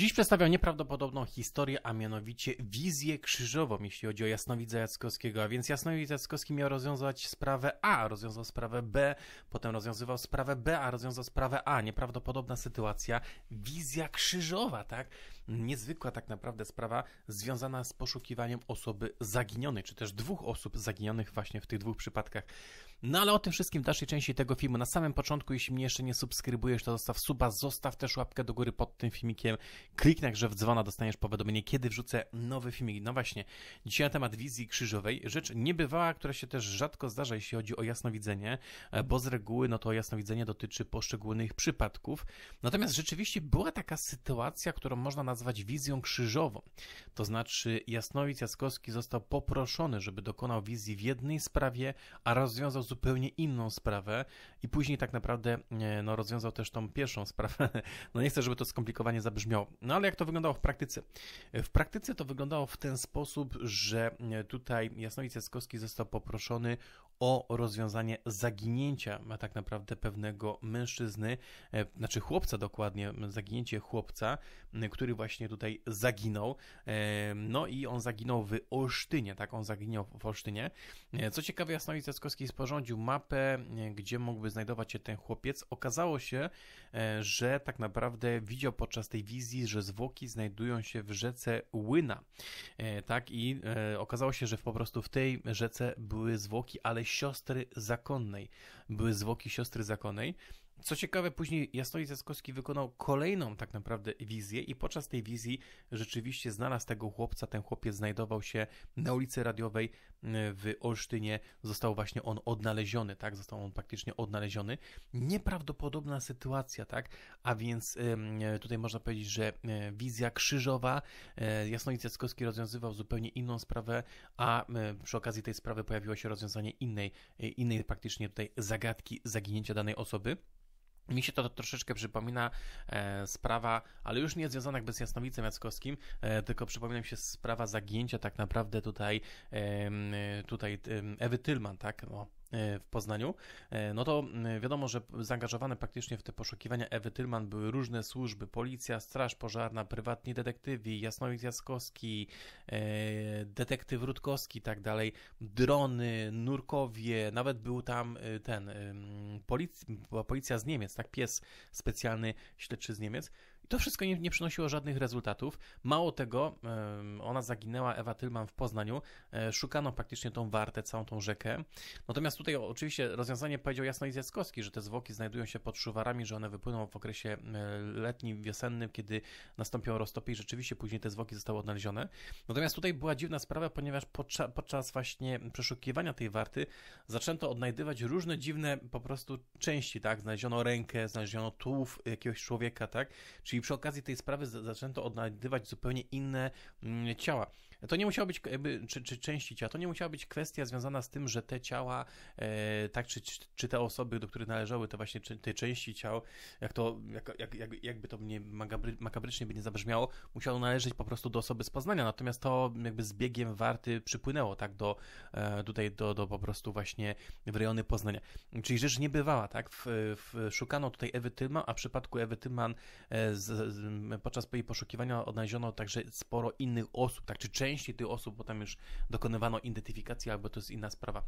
Dziś przedstawiam nieprawdopodobną historię, a mianowicie wizję krzyżową, jeśli chodzi o Jasnowidza Jackowskiego. A więc Jasnowidz Jackowski miał rozwiązać sprawę A, rozwiązał sprawę B, potem rozwiązywał sprawę B, a rozwiązał sprawę A. Nieprawdopodobna sytuacja. Wizja krzyżowa, tak? niezwykła tak naprawdę sprawa związana z poszukiwaniem osoby zaginionej, czy też dwóch osób zaginionych właśnie w tych dwóch przypadkach. No ale o tym wszystkim w dalszej części tego filmu. Na samym początku, jeśli mnie jeszcze nie subskrybujesz, to zostaw suba, zostaw też łapkę do góry pod tym filmikiem, kliknij że w dzwona, dostaniesz powiadomienie, kiedy wrzucę nowy filmik. No właśnie, dzisiaj na temat wizji krzyżowej, rzecz niebywała, która się też rzadko zdarza, jeśli chodzi o jasnowidzenie, e, bo z reguły no to jasnowidzenie dotyczy poszczególnych przypadków. Natomiast rzeczywiście była taka sytuacja, którą można nazwać nazwać wizją krzyżową. To znaczy Jasnowic Jaskowski został poproszony, żeby dokonał wizji w jednej sprawie, a rozwiązał zupełnie inną sprawę i później tak naprawdę e, no, rozwiązał też tą pierwszą sprawę. No nie chcę, żeby to skomplikowanie zabrzmiało. No ale jak to wyglądało w praktyce? E, w praktyce to wyglądało w ten sposób, że e, tutaj Jasnowic Jaskowski został poproszony o rozwiązanie zaginięcia a tak naprawdę pewnego mężczyzny, znaczy chłopca dokładnie, zaginięcie chłopca, który właśnie tutaj zaginął. No i on zaginął w Olsztynie, tak? On zaginął w Olsztynie. E, co ciekawe, Jasnowic Jackowski sporządził mapę, e, gdzie mógłby znajdować się ten chłopiec. Okazało się, e, że tak naprawdę widział podczas tej wizji, że zwłoki znajdują się w rzece Łyna, tak? I okazało się, że po prostu w tej rzece były zwłoki, ale siostry zakonnej. Były zwłoki siostry zakonnej. Co ciekawe, później Jasnowic Jaskowski wykonał kolejną tak naprawdę wizję i podczas tej wizji rzeczywiście znalazł tego chłopca. Ten chłopiec znajdował się na ulicy Radiowej e, w Olsztynie. Został właśnie on odnaleziony, tak? Został on praktycznie odnaleziony. Nieprawdopodobna sytuacja, tak? A więc tutaj można powiedzieć, że e, wizja krzyżowa. E, Jasnowic Jaskowski rozwiązywał zupełnie inną sprawę, a przy okazji tej sprawy pojawiło się rozwiązanie innej, innej praktycznie tutaj zagadki zaginięcia danej osoby. Mi się to troszeczkę przypomina e, sprawa, ale już nie związana jakby z Jasnowicem Jackowskim, e, tylko przypomina mi się sprawa zagięcia tak naprawdę tutaj, e, tutaj Ewy Tylman, tak? No, E, w Poznaniu, e, no to wiadomo, że zaangażowane praktycznie w te poszukiwania Ewy Tylman były różne służby, policja, straż pożarna, prywatni detektywi, Jasnowik Jaskowski, e, detektyw Rutkowski i tak dalej, drony, nurkowie, nawet był tam ten, policja, policja z Niemiec, tak, pies specjalny, śledczy z Niemiec, to wszystko nie, nie przynosiło żadnych rezultatów. Mało tego, ona zaginęła, Ewa Tylman w Poznaniu. E, szukano praktycznie tą wartę, całą tą rzekę. Natomiast tutaj oczywiście rozwiązanie powiedział jasno i Jackowski, że te zwłoki znajdują się pod szuwarami, że one wypłyną w okresie e, letnim, wiosennym, kiedy nastąpią roztopy i rzeczywiście później te zwłoki zostały odnalezione. Natomiast tutaj była dziwna sprawa, ponieważ podczas, podczas właśnie przeszukiwania tej warty zaczęto odnajdywać różne dziwne po prostu części, tak? Znaleziono rękę, znaleziono tułów jakiegoś człowieka, tak? Czyli przy okazji tej sprawy zaczęto odnajdywać zupełnie inne mm, ciała to nie musiało być, jakby, czy, czy części ciała, to nie musiała być kwestia związana z tym, że te ciała, e, tak, czy, czy te osoby, do których należały te właśnie te części ciał, jak to, jak, jak, jak, jakby to mnie makabrycznie by nie zabrzmiało, musiało należeć po prostu do osoby z Poznania, natomiast to jakby z biegiem warty przypłynęło, tak, do, e, tutaj do, do po prostu właśnie w rejony Poznania. Czyli rzecz bywała, tak, w, w, szukano tutaj Ewy Tylman, a w przypadku Ewy Tylman e, z, z, podczas jej poszukiwania odnaleziono także sporo innych osób, tak, czy części części tych osób potem już dokonywano identyfikacji, albo to jest inna sprawa.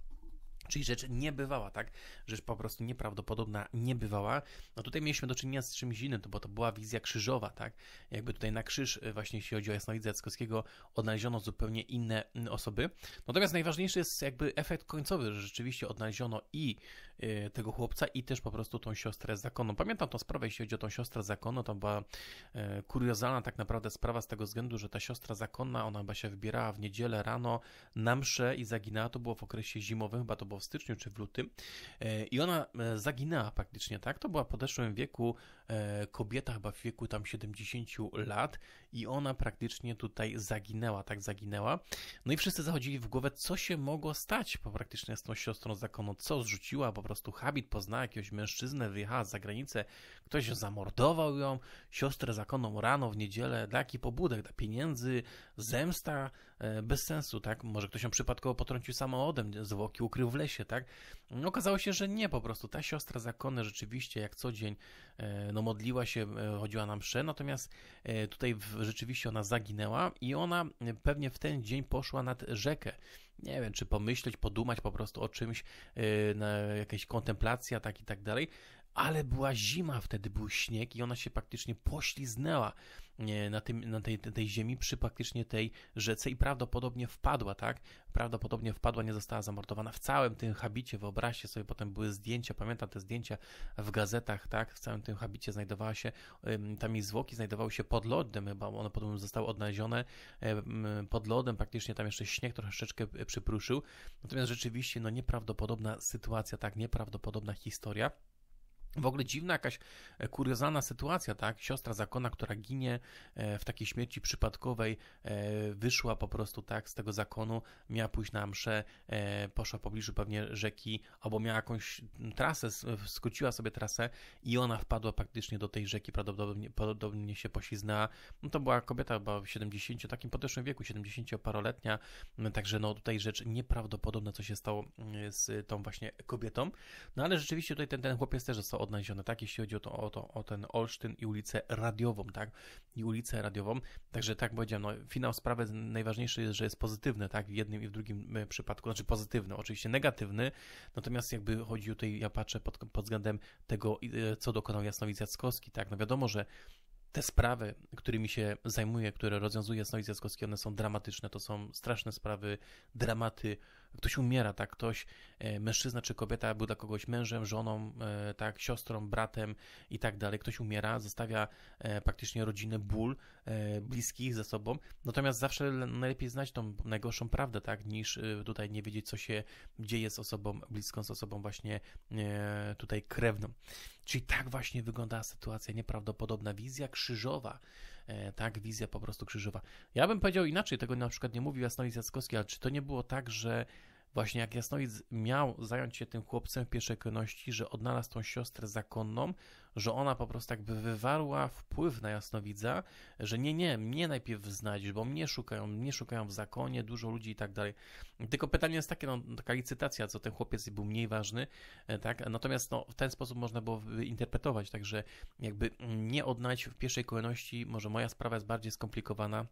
Czyli rzecz niebywała, tak? Rzecz po prostu nieprawdopodobna, niebywała. No tutaj mieliśmy do czynienia z czymś innym, to bo to była wizja krzyżowa, tak? Jakby tutaj na krzyż, e, właśnie jeśli chodzi o jasnowidza Jackowskiego, odnaleziono zupełnie inne mm, osoby. Natomiast najważniejszy jest jakby efekt końcowy, że rzeczywiście odnaleziono i e, tego chłopca, i też po prostu tą siostrę z zakonu. Pamiętam tą sprawę, jeśli chodzi o tą siostrę z zakonu, to była e, kuriozalna tak naprawdę sprawa z tego względu, że ta siostra zakonna, ona chyba się wybierała w niedzielę rano na mszę i zaginęła, to było w okresie zimowym, chyba to było albo w styczniu czy w lutym e, i ona e, zaginęła praktycznie, tak? To była w podeszłym wieku e, kobieta chyba w wieku tam 70 lat i ona praktycznie tutaj zaginęła, tak zaginęła. No i wszyscy zachodzili w głowę, co się mogło stać po praktycznie z tą siostrą zakonu co zrzuciła, po prostu habit poznała jakiegoś mężczyznę, wyjechała za granicę, ktoś zamordował ją, siostrę zakonu rano w niedzielę, dla jaki pobudek, dla pieniędzy, zemsta, bez sensu, tak? Może ktoś ją przypadkowo potrącił samochodem, zwłoki ukrył w lesie, lesie, tak? Okazało się, że nie po prostu. Ta siostra zakonna rzeczywiście jak co dzień e, no, modliła się, e, chodziła na msze, natomiast e, tutaj rzeczywiście ona zaginęła i ona pewnie w ten dzień poszła nad rzekę nie wiem, czy pomyśleć, podumać po prostu o czymś, na jakieś kontemplacja, tak i tak dalej ale była zima wtedy, był śnieg i ona się praktycznie pośliznęła na, tym, na tej, tej ziemi przy praktycznie tej rzece i prawdopodobnie wpadła, tak? Prawdopodobnie wpadła, nie została zamordowana w całym tym habicie, wyobraźcie sobie, potem były zdjęcia, pamiętam te zdjęcia w gazetach, tak? W całym tym habicie znajdowała się, tam jej zwłoki znajdowały się pod lodem chyba, one potem zostały odnalezione pod lodem, praktycznie tam jeszcze śnieg troszeczkę e, przypruszył, natomiast rzeczywiście, no nieprawdopodobna sytuacja, tak? Nieprawdopodobna historia. W ogóle dziwna jakaś e, kuriozalna sytuacja, tak? Siostra zakona, która ginie e, w takiej śmierci przypadkowej, e, wyszła po prostu tak z tego zakonu, miała pójść na mszę, poszła w pobliżu pewnie rzeki, albo miała jakąś trasę, skróciła sobie trasę i ona wpadła praktycznie do tej rzeki, prawdopodobnie, prawdopodobnie się pośliznęła. No to była kobieta chyba w 70, takim podeszłym wieku, 70-paroletnia, no także no tutaj rzecz nieprawdopodobna, co się stało z tą właśnie kobietą. No ale rzeczywiście tutaj ten, ten chłopiec też został odnalezione, tak, jeśli chodzi o, to, o, to, o ten Olsztyn i ulicę Radiową, tak, i ulicę Radiową, także tak powiedziałem, no, finał sprawy najważniejszy jest, że jest pozytywny, tak, w jednym i w drugim e, przypadku, znaczy pozytywny, oczywiście negatywny, natomiast jakby chodzi tutaj, ja patrzę pod, pod względem tego, e, co dokonał Jasnowidz Jackowski, tak, no wiadomo, że te sprawy, którymi się zajmuję, które rozwiązuje Jasnowidz Jackowski, one są dramatyczne, to są straszne sprawy, dramaty, ktoś umiera, tak, ktoś, e, mężczyzna czy kobieta był dla kogoś mężem, żoną, e, tak, siostrą, bratem i tak dalej, ktoś umiera, zostawia e, praktycznie rodzinę, ból, bliskich ze sobą, natomiast zawsze najlepiej znać tą najgorszą prawdę, tak, niż tutaj nie wiedzieć, co się dzieje z osobą bliską, z osobą właśnie tutaj krewną. Czyli tak właśnie wygląda sytuacja, nieprawdopodobna wizja krzyżowa E, tak, wizja po prostu krzyżowa. Ja bym powiedział inaczej, tego na przykład nie mówił Jasnowidz Jackowski, ale czy to nie było tak, że Właśnie jak Jasnowic miał zająć się tym chłopcem w pierwszej kolejności, że odnalazł tą siostrę zakonną, że ona po prostu jakby wywarła wpływ na Jasnowidza, że nie, nie, mnie najpierw znać, bo mnie szukają, mnie szukają w zakonie, dużo ludzi i tak dalej. Tylko pytanie jest takie, no, taka licytacja, co ten chłopiec był mniej ważny, e, tak? Natomiast no, w ten sposób można było interpretować, także jakby nie odnać w pierwszej kolejności, może moja sprawa jest bardziej skomplikowana,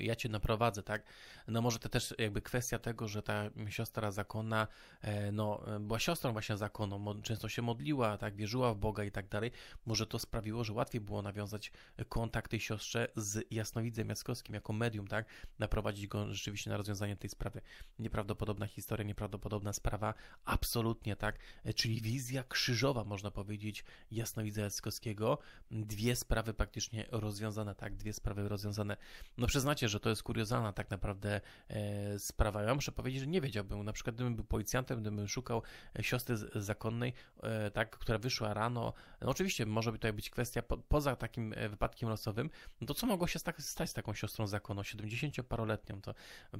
ja cię naprowadzę, tak? No może to też jakby kwestia tego, że ta siostra zakonna, e, no e, była siostrą właśnie zakoną, często się modliła, tak? Wierzyła w Boga i tak dalej. Może to sprawiło, że łatwiej było nawiązać kontakty siostrze z jasnowidzem Jackowskim jako medium, tak? Naprowadzić go rzeczywiście na rozwiązanie tej sprawy. Nieprawdopodobna historia, nieprawdopodobna sprawa, absolutnie, tak? E, czyli wizja krzyżowa, można powiedzieć, jasnowidza Jackowskiego. Dwie sprawy praktycznie rozwiązane, tak? Dwie sprawy rozwiązane no przyznacie, że to jest kuriozalna tak naprawdę e, sprawa. Ja muszę powiedzieć, że nie wiedziałbym, na przykład gdybym był policjantem, gdybym szukał e, siostry zakonnej, e, tak, która wyszła rano, no oczywiście może tutaj być kwestia po, poza takim wypadkiem losowym, no to co mogło się stać z taką siostrą zakonną, 70-paroletnią, to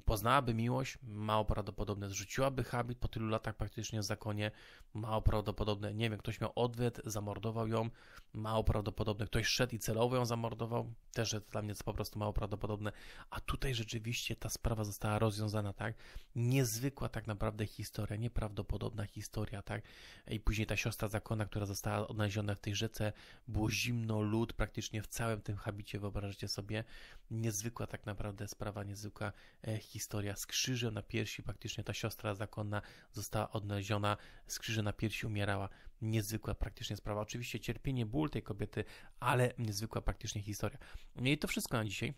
poznałaby miłość, mało prawdopodobne, zrzuciłaby habit po tylu latach praktycznie w zakonie, mało prawdopodobne, nie wiem, ktoś miał odwet, zamordował ją, mało prawdopodobne, ktoś szedł i celowo ją zamordował, też to dla mnie po prostu mało prawdopodobne, podobne, a tutaj rzeczywiście ta sprawa została rozwiązana, tak? Niezwykła tak naprawdę historia, nieprawdopodobna historia, tak? I później ta siostra zakona, która została odnaleziona w tej rzece, było zimno, lód praktycznie w całym tym habicie, wyobraźcie sobie. Niezwykła tak naprawdę sprawa, niezwykła e, historia. Z krzyżem na piersi praktycznie ta siostra zakonna została odnaleziona, z krzyżem na piersi umierała. Niezwykła praktycznie sprawa. Oczywiście cierpienie, ból tej kobiety, ale niezwykła praktycznie historia. No I to wszystko na dzisiaj.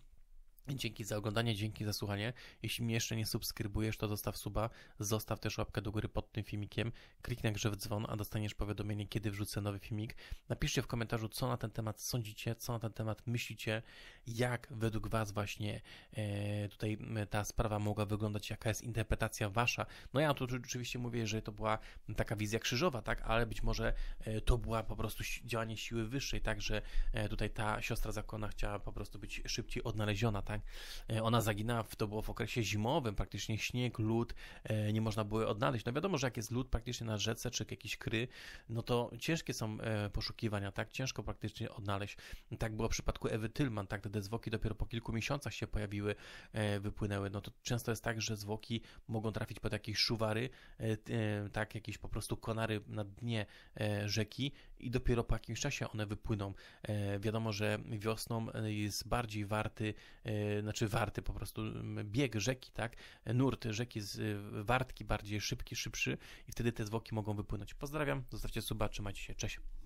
Dzięki za oglądanie, dzięki za słuchanie. Jeśli mnie jeszcze nie subskrybujesz, to zostaw suba, zostaw też łapkę do góry pod tym filmikiem, kliknij na grze w dzwon, a dostaniesz powiadomienie, kiedy wrzucę nowy filmik. Napiszcie w komentarzu, co na ten temat sądzicie, co na ten temat myślicie, jak według Was właśnie e, tutaj ta sprawa mogła wyglądać, jaka jest interpretacja Wasza. No ja tu oczywiście mówię, że to była taka wizja krzyżowa, tak, ale być może e, to była po prostu działanie siły wyższej, tak, że e, tutaj ta siostra zakona chciała po prostu być szybciej odnaleziona, tak tak? E, ona zaginęła, to było w okresie zimowym, praktycznie śnieg, lód, e, nie można było odnaleźć. No wiadomo, że jak jest lód praktycznie na rzece czy jakiś kry, no to ciężkie są e, poszukiwania, tak? Ciężko praktycznie odnaleźć. Tak było w przypadku Ewy Tylman, tak? Te zwłoki dopiero po kilku miesiącach się pojawiły, wypłynęły. No to często jest tak, że zwłoki mogą trafić pod jakieś szuwary, tak? Jakieś po prostu konary na dnie rzeki i dopiero po jakimś czasie one wypłyną. Wiadomo, że wiosną jest bardziej warty E, znaczy warty po prostu, bieg rzeki, tak, nurt rzeki z e, wartki bardziej szybki, szybszy i wtedy te zwłoki mogą wypłynąć. Pozdrawiam, zostawcie suba, trzymajcie się, cześć.